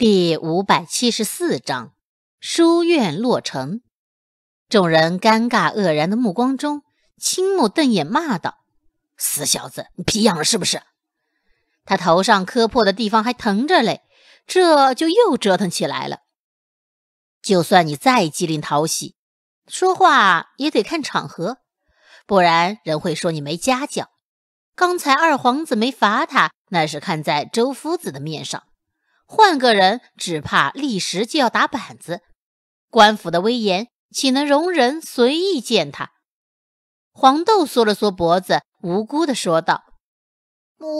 第五百七十四章书院落成。众人尴尬愕然的目光中，青木瞪眼骂道：“死小子，你皮痒了是不是？”他头上磕破的地方还疼着嘞，这就又折腾起来了。就算你再机灵讨喜，说话也得看场合，不然人会说你没家教。刚才二皇子没罚他，那是看在周夫子的面上。换个人，只怕立时就要打板子。官府的威严岂能容人随意践踏？黄豆缩了缩脖子，无辜地说道：“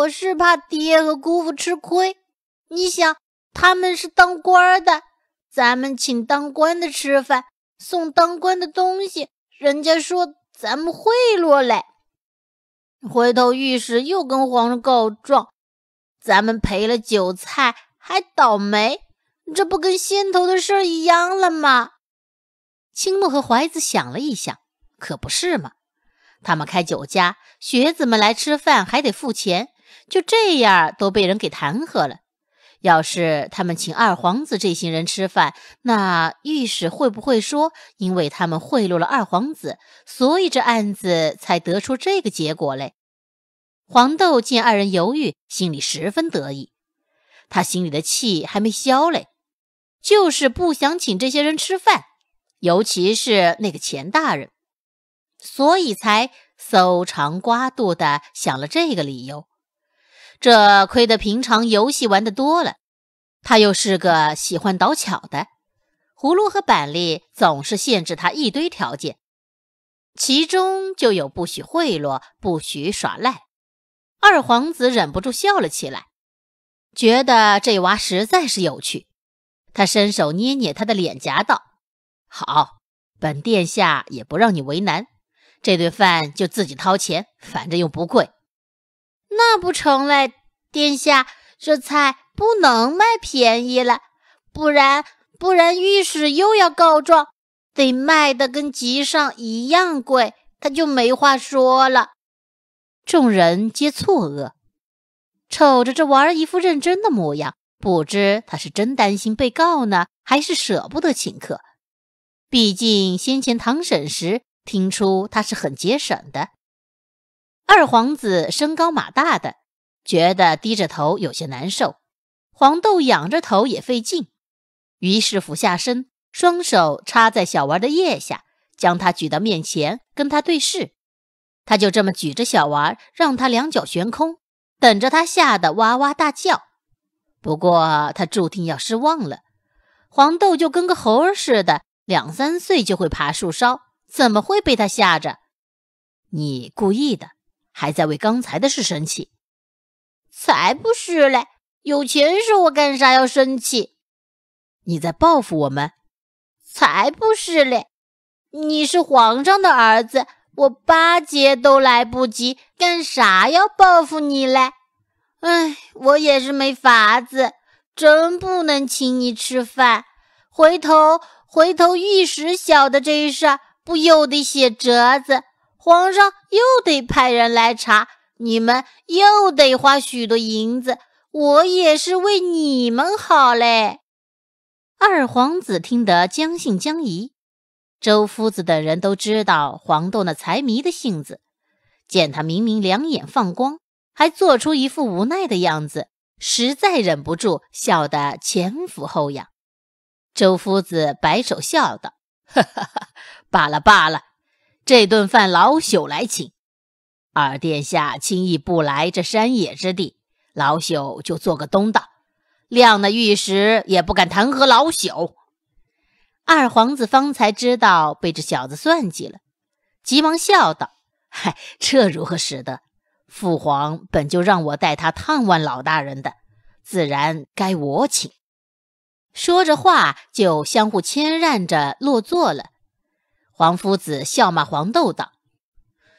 我是怕爹和姑父吃亏。你想，他们是当官的，咱们请当官的吃饭，送当官的东西，人家说咱们贿赂嘞。回头御史又跟皇上告状，咱们赔了酒菜。”还倒霉，这不跟先头的事儿一样了吗？青木和怀子想了一想，可不是嘛。他们开酒家，学子们来吃饭还得付钱，就这样都被人给弹劾了。要是他们请二皇子这行人吃饭，那御史会不会说，因为他们贿赂了二皇子，所以这案子才得出这个结果嘞？黄豆见二人犹豫，心里十分得意。他心里的气还没消嘞，就是不想请这些人吃饭，尤其是那个钱大人，所以才搜肠刮肚的想了这个理由。这亏得平常游戏玩的多了，他又是个喜欢捣巧的，葫芦和板栗总是限制他一堆条件，其中就有不许贿赂，不许耍赖。二皇子忍不住笑了起来。觉得这娃实在是有趣，他伸手捏捏他的脸颊，道：“好，本殿下也不让你为难，这顿饭就自己掏钱，反正又不贵。”那不成嘞，殿下，这菜不能卖便宜了，不然不然御史又要告状，得卖的跟集上一样贵，他就没话说了。众人皆错愕。瞅着这娃儿一副认真的模样，不知他是真担心被告呢，还是舍不得请客。毕竟先前堂审时听出他是很节省的。二皇子身高马大的，觉得低着头有些难受，黄豆仰着头也费劲，于是俯下身，双手插在小娃的腋下，将他举到面前跟他对视。他就这么举着小娃，让他两脚悬空。等着他吓得哇哇大叫，不过他注定要失望了。黄豆就跟个猴儿似的，两三岁就会爬树梢，怎么会被他吓着？你故意的？还在为刚才的事生气？才不是嘞！有钱事我干啥要生气？你在报复我们？才不是嘞！你是皇上的儿子。我巴结都来不及，干啥要报复你嘞？哎，我也是没法子，真不能请你吃饭。回头回头一时晓得这事，不又得写折子，皇上又得派人来查，你们又得花许多银子。我也是为你们好嘞。二皇子听得将信将疑。周夫子等人都知道黄豆那财迷的性子，见他明明两眼放光，还做出一副无奈的样子，实在忍不住笑得前俯后仰。周夫子摆手笑道：“哈哈，罢了罢了，这顿饭老朽来请。二殿下轻易不来这山野之地，老朽就做个东道，谅那御史也不敢弹劾老朽。”二皇子方才知道被这小子算计了，急忙笑道：“嗨，这如何使得？父皇本就让我代他探望老大人的，自然该我请。”说着话就相互谦让着落座了。黄夫子笑骂黄豆道：“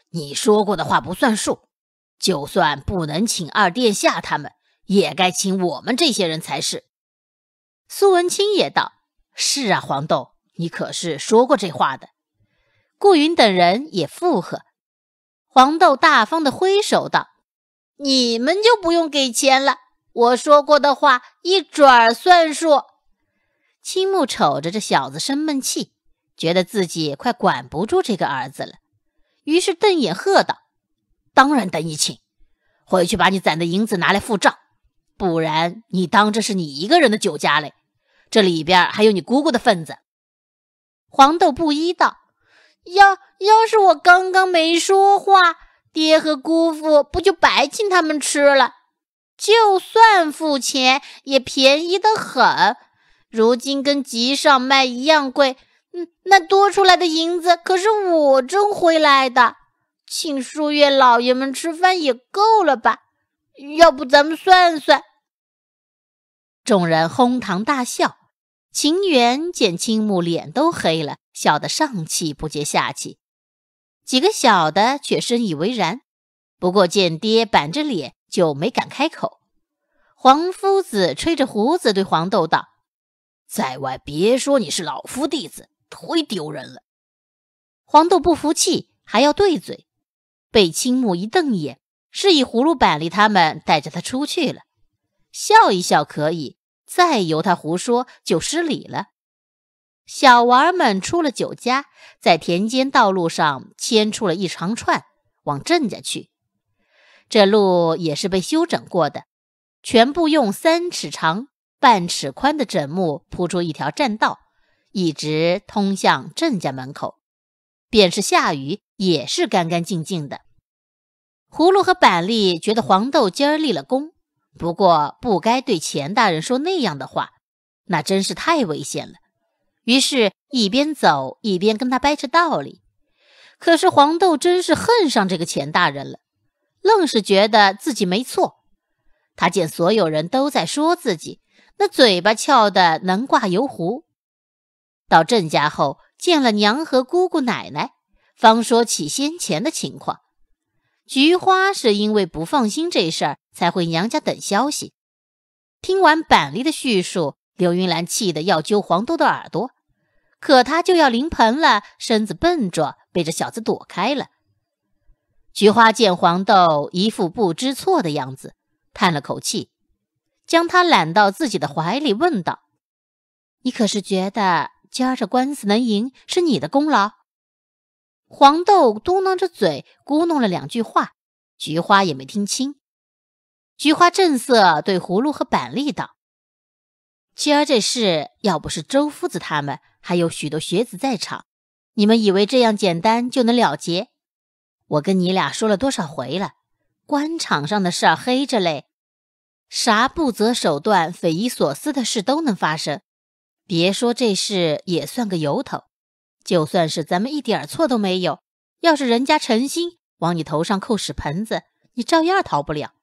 你说过的话不算数，就算不能请二殿下他们，也该请我们这些人才是。”苏文清也道。是啊，黄豆，你可是说过这话的。顾云等人也附和。黄豆大方的挥手道：“你们就不用给钱了，我说过的话一准儿算数。”青木瞅着这小子生闷气，觉得自己快管不住这个儿子了，于是瞪眼喝道：“当然等你请，回去把你攒的银子拿来付账，不然你当这是你一个人的酒家嘞？”这里边还有你姑姑的份子。黄豆布衣道，要要是我刚刚没说话，爹和姑父不就白请他们吃了？就算付钱，也便宜的很。如今跟集上卖一样贵。嗯，那多出来的银子可是我挣回来的，请书院老爷们吃饭也够了吧？要不咱们算算。众人哄堂大笑，秦源见青木脸都黑了，笑得上气不接下气。几个小的却深以为然，不过见爹板着脸，就没敢开口。黄夫子吹着胡子对黄豆道：“在外别说你是老夫弟子，忒丢人了。”黄豆不服气，还要对嘴，被青木一瞪眼，示意葫芦、板栗他们带着他出去了。笑一笑可以。再由他胡说，就失礼了。小娃儿们出了酒家，在田间道路上牵出了一长串，往郑家去。这路也是被修整过的，全部用三尺长、半尺宽的枕木铺出一条栈道，一直通向郑家门口。便是下雨，也是干干净净的。葫芦和板栗觉得黄豆尖儿立了功。不过不该对钱大人说那样的话，那真是太危险了。于是，一边走一边跟他掰扯道理。可是黄豆真是恨上这个钱大人了，愣是觉得自己没错。他见所有人都在说自己，那嘴巴翘得能挂油壶。到郑家后，见了娘和姑姑奶奶，方说起先前的情况。菊花是因为不放心这事儿，才回娘家等消息。听完板栗的叙述，刘云兰气得要揪黄豆的耳朵，可她就要临盆了，身子笨拙，被这小子躲开了。菊花见黄豆一副不知错的样子，叹了口气，将他揽到自己的怀里，问道：“你可是觉得今儿这官司能赢是你的功劳？”黄豆嘟囔着嘴，咕哝了两句话，菊花也没听清。菊花正色对葫芦和板栗道：“今儿这事，要不是周夫子他们，还有许多学子在场，你们以为这样简单就能了结？我跟你俩说了多少回了，官场上的事儿黑着嘞，啥不择手段、匪夷所思的事都能发生。别说这事，也算个由头。”就算是咱们一点错都没有，要是人家诚心往你头上扣屎盆子，你照样逃不了。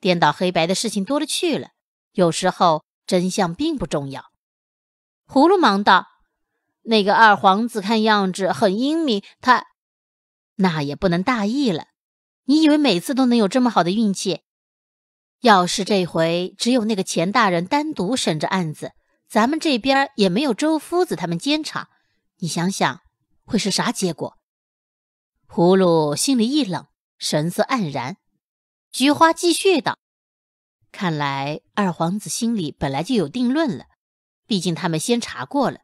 颠倒黑白的事情多了去了，有时候真相并不重要。葫芦忙道：“那个二皇子看样子很英明，他那也不能大意了。你以为每次都能有这么好的运气？要是这回只有那个钱大人单独审着案子，咱们这边也没有周夫子他们监察。”你想想，会是啥结果？葫芦心里一冷，神色黯然。菊花继续道：“看来二皇子心里本来就有定论了，毕竟他们先查过了，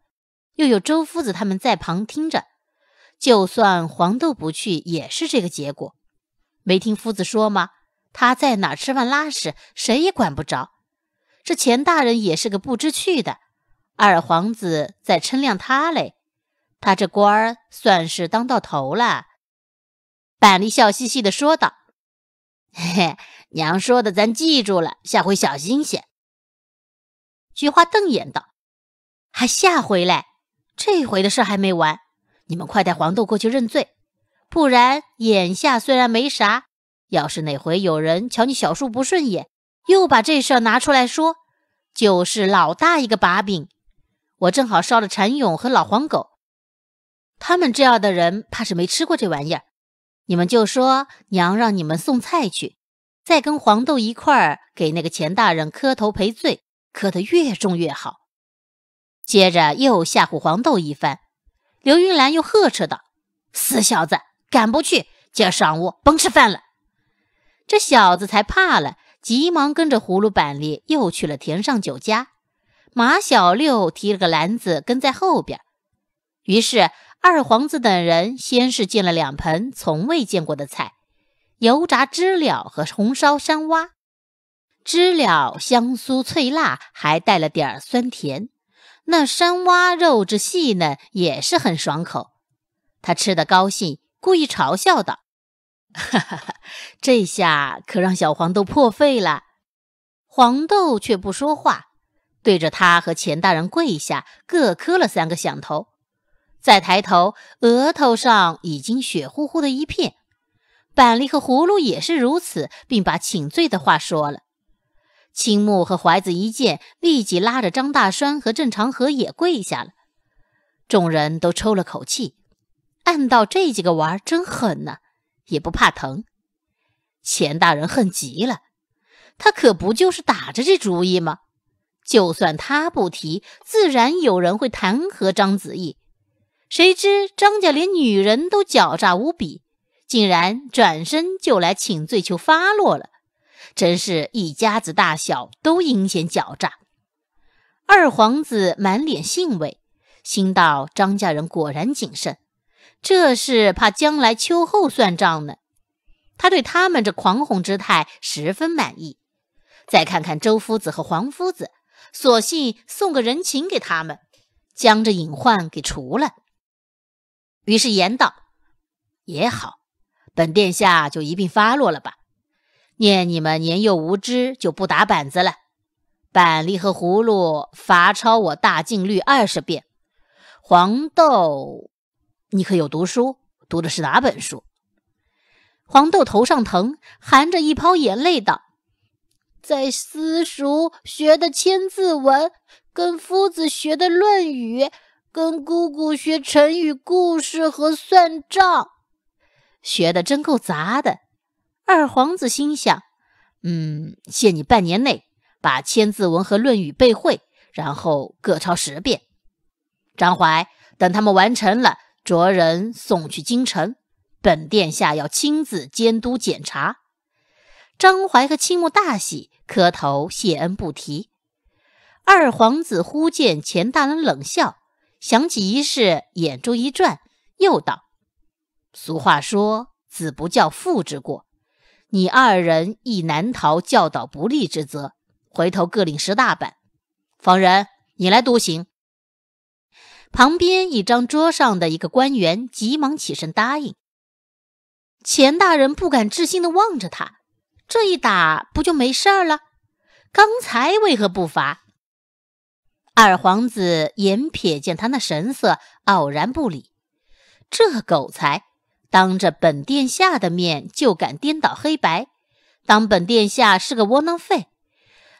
又有周夫子他们在旁听着，就算黄豆不去，也是这个结果。没听夫子说吗？他在哪吃饭拉屎，谁也管不着。这钱大人也是个不知趣的，二皇子在称量他嘞。”他这官儿算是当到头了，板栗笑嘻嘻的说道：“嘿嘿，娘说的，咱记住了，下回小心些。”菊花瞪眼道：“还下回嘞？这回的事还没完！你们快带黄豆过去认罪，不然眼下虽然没啥，要是哪回有人瞧你小叔不顺眼，又把这事拿出来说，就是老大一个把柄。我正好烧了蚕蛹和老黄狗。”他们这样的人怕是没吃过这玩意儿，你们就说娘让你们送菜去，再跟黄豆一块儿给那个钱大人磕头赔罪，磕得越重越好。接着又吓唬黄豆一番，刘云兰又呵斥道：“死小子，敢不去，今儿晌午甭吃饭了。”这小子才怕了，急忙跟着葫芦板栗又去了田上酒家，马小六提了个篮子跟在后边，于是。二皇子等人先是进了两盆从未见过的菜：油炸知了和红烧山蛙。知了香酥脆辣，还带了点儿酸甜；那山蛙肉质细嫩，也是很爽口。他吃得高兴，故意嘲笑道：“哈哈哈，这下可让小黄豆破费了。”黄豆却不说话，对着他和钱大人跪下，各磕了三个响头。再抬头，额头上已经血乎乎的一片。板栗和葫芦也是如此，并把请罪的话说了。青木和怀子一见，立即拉着张大栓和郑长河也跪下了。众人都抽了口气，暗道这几个娃儿真狠呐，也不怕疼。钱大人恨极了，他可不就是打着这主意吗？就算他不提，自然有人会弹劾张子义。谁知张家连女人都狡诈无比，竟然转身就来请罪求发落了。真是一家子大小都阴险狡诈。二皇子满脸兴味，心道张家人果然谨慎，这是怕将来秋后算账呢。他对他们这狂哄之态十分满意。再看看周夫子和黄夫子，索性送个人情给他们，将这隐患给除了。于是言道：“也好，本殿下就一并发落了吧。念你们年幼无知，就不打板子了。板栗和葫芦，罚抄我大禁律二十遍。黄豆，你可有读书？读的是哪本书？”黄豆头上疼，含着一泡眼泪道：“在私塾学的千字文，跟夫子学的《论语》。”跟姑姑学成语故事和算账，学的真够杂的。二皇子心想：“嗯，限你半年内把《千字文》和《论语》背会，然后各抄十遍。”张怀等他们完成了，着人送去京城。本殿下要亲自监督检查。张怀和青木大喜，磕头谢恩不提。二皇子忽见钱大人冷笑。想起一事，眼珠一转，又道：“俗话说，子不教，父之过。你二人亦难逃教导不力之责。回头各领十大板。房人，你来独行。”旁边一张桌上的一个官员急忙起身答应。钱大人不敢置信地望着他，这一打不就没事了？刚才为何不罚？二皇子眼瞥见他那神色，傲然不理。这狗才，当着本殿下的面就敢颠倒黑白，当本殿下是个窝囊废，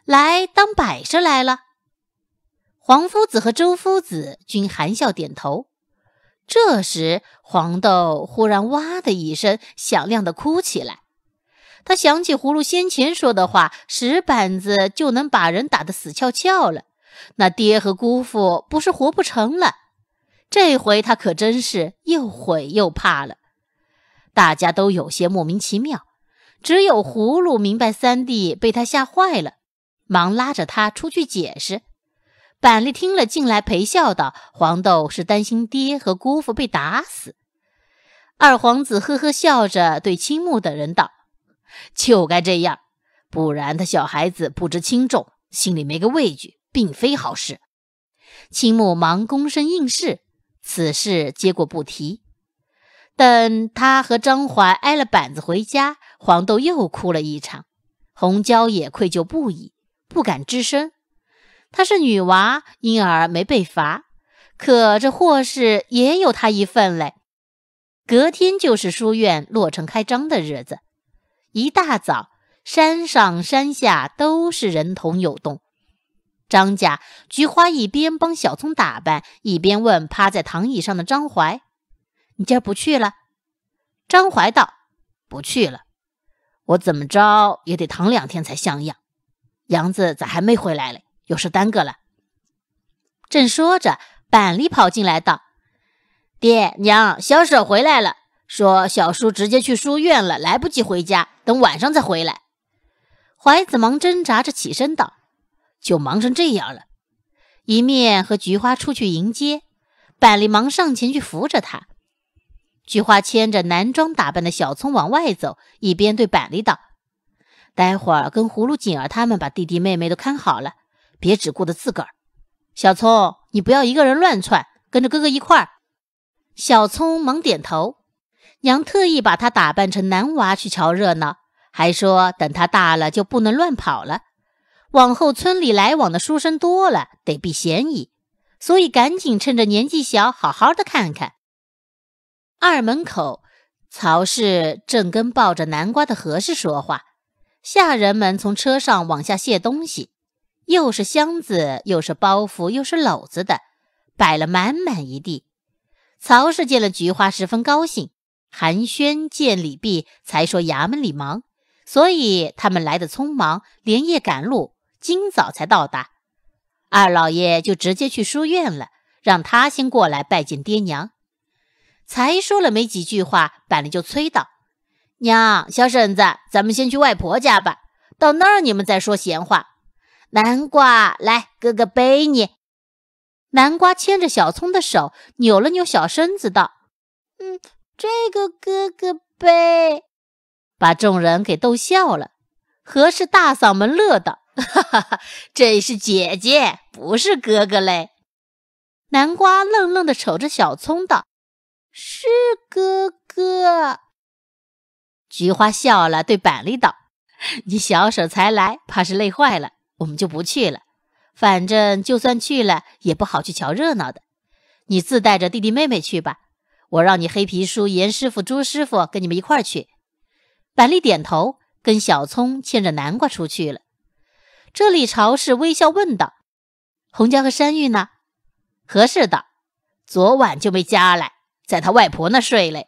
来当摆设来了。黄夫子和周夫子均含笑点头。这时，黄豆忽然哇的一声响亮的哭起来。他想起葫芦先前说的话：“石板子就能把人打得死翘翘了。”那爹和姑父不是活不成了？这回他可真是又悔又怕了。大家都有些莫名其妙，只有葫芦明白三弟被他吓坏了，忙拉着他出去解释。板栗听了进来陪笑道：“黄豆是担心爹和姑父被打死。”二皇子呵呵笑着对青木等人道：“就该这样，不然他小孩子不知轻重，心里没个畏惧。”并非好事。青木忙躬身应是，此事接过不提。等他和张怀挨了板子回家，黄豆又哭了一场，红娇也愧疚不已，不敢吱声。她是女娃，因而没被罚，可这祸事也有她一份嘞。隔天就是书院落成开张的日子，一大早，山上山下都是人头涌动。张家菊花一边帮小葱打扮，一边问趴在躺椅上的张槐：“你今儿不去了？”张槐道：“不去了，我怎么着也得躺两天才像样。”“杨子咋还没回来嘞？有事耽搁了。”正说着，板栗跑进来道：“爹娘，小舍回来了，说小叔直接去书院了，来不及回家，等晚上再回来。”怀子忙挣扎着起身道。就忙成这样了，一面和菊花出去迎接，板栗忙上前去扶着她。菊花牵着男装打扮的小葱往外走，一边对板栗道：“待会儿跟葫芦锦儿他们把弟弟妹妹都看好了，别只顾着自个儿。小葱，你不要一个人乱窜，跟着哥哥一块儿。”小葱忙点头。娘特意把他打扮成男娃去瞧热闹，还说等他大了就不能乱跑了。往后村里来往的书生多了，得避嫌疑，所以赶紧趁着年纪小，好好的看看。二门口，曹氏正跟抱着南瓜的何氏说话，下人们从车上往下卸东西，又是箱子，又是包袱，又是篓子的，摆了满满一地。曹氏见了菊花，十分高兴。寒暄见李毕，才说衙门里忙，所以他们来的匆忙，连夜赶路。今早才到达，二老爷就直接去书院了，让他先过来拜见爹娘。才说了没几句话，板栗就催道：“娘，小婶子，咱们先去外婆家吧，到那儿你们再说闲话。”南瓜，来，哥哥背你。南瓜牵着小葱的手，扭了扭小身子，道：“嗯，这个哥哥背。”把众人给逗笑了。何氏大嫂们乐道。哈哈，这是姐姐，不是哥哥嘞。南瓜愣愣地瞅着小葱，道：“是哥哥。”菊花笑了，对板栗道：“你小手才来，怕是累坏了，我们就不去了。反正就算去了，也不好去瞧热闹的。你自带着弟弟妹妹去吧，我让你黑皮叔、严师傅、朱师傅跟你们一块儿去。”板栗点头，跟小葱牵着南瓜出去了。这李朝氏微笑问道：“红家和山芋呢？合适的，昨晚就没夹来，在他外婆那睡了。”